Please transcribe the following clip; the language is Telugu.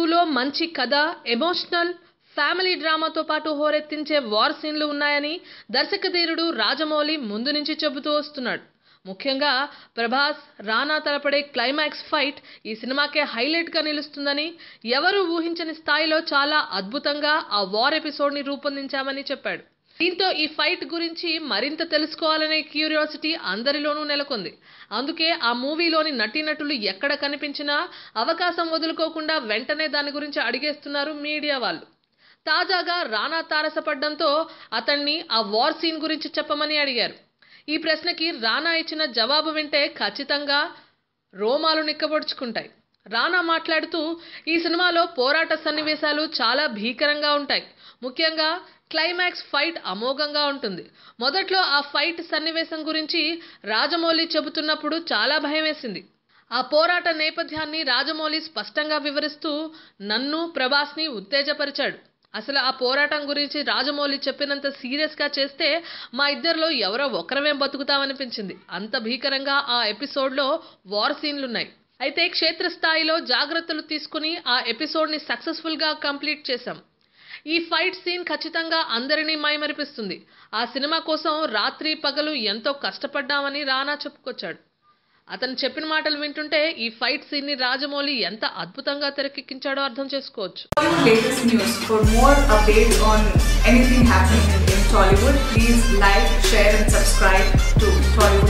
టూలో మంచి కథ ఎమోషనల్ ఫ్యామిలీ డ్రామాతో పాటు హోరెత్తించే వార్ సీన్లు ఉన్నాయని దర్శకధీరుడు రాజమౌళి ముందు నుంచి చెబుతూ వస్తున్నాడు ముఖ్యంగా ప్రభాస్ రానా తలపడే క్లైమాక్స్ ఫైట్ ఈ సినిమాకే హైలైట్గా నిలుస్తుందని ఎవరూ ఊహించని స్థాయిలో చాలా అద్భుతంగా ఆ వార్ ఎపిసోడ్ని రూపొందించామని చెప్పాడు దీంతో ఈ ఫైట్ గురించి మరింత తెలుసుకోవాలనే క్యూరియాసిటీ అందరిలోనూ నెలకొంది అందుకే ఆ మూవీలోని నటీనటులు ఎక్కడ కనిపించినా అవకాశం వదులుకోకుండా వెంటనే దాని గురించి అడిగేస్తున్నారు మీడియా వాళ్ళు తాజాగా రానా తారసపడ్డంతో అతన్ని ఆ వార్ సీన్ గురించి చెప్పమని అడిగారు ఈ ప్రశ్నకి రానా ఇచ్చిన జవాబు వింటే ఖచ్చితంగా రోమాలు నిక్కబొడుచుకుంటాయి రానా మాట్లాడుతూ ఈ సినిమాలో పోరాట సన్నివేశాలు చాలా భీకరంగా ఉంటాయి ముఖ్యంగా క్లైమాక్స్ ఫైట్ అమోఘంగా ఉంటుంది మొదట్లో ఆ ఫైట్ సన్నివేశం గురించి రాజమౌళి చెబుతున్నప్పుడు చాలా భయం వేసింది ఆ పోరాట నేపథ్యాన్ని రాజమౌళి స్పష్టంగా వివరిస్తూ నన్ను ప్రభాస్ని ఉత్తేజపరిచాడు అసలు ఆ పోరాటం గురించి రాజమౌళి చెప్పినంత సీరియస్గా చేస్తే మా ఇద్దరిలో ఎవరో ఒకరమే బతుకుతామనిపించింది అంత భీకరంగా ఆ ఎపిసోడ్లో వార్ సీన్లున్నాయి అయితే క్షేత్రస్థాయిలో జాగ్రత్తలు తీసుకుని ఆ ఎపిసోడ్ని సక్సెస్ఫుల్గా కంప్లీట్ చేశాం ఈ ఫైట్ సీన్ ఖచ్చితంగా అందరినీ మైమరిపిస్తుంది ఆ సినిమా కోసం రాత్రి పగలు ఎంతో కష్టపడ్డామని రానా చెప్పుకొచ్చాడు అతను చెప్పిన మాటలు వింటుంటే ఈ ఫైట్ సీన్ ని రాజమౌళి ఎంత అద్భుతంగా తెరకెక్కించాడో అర్థం చేసుకోవచ్చు latest news for more on anything happening in Tollywood please like share and subscribe to Tollywood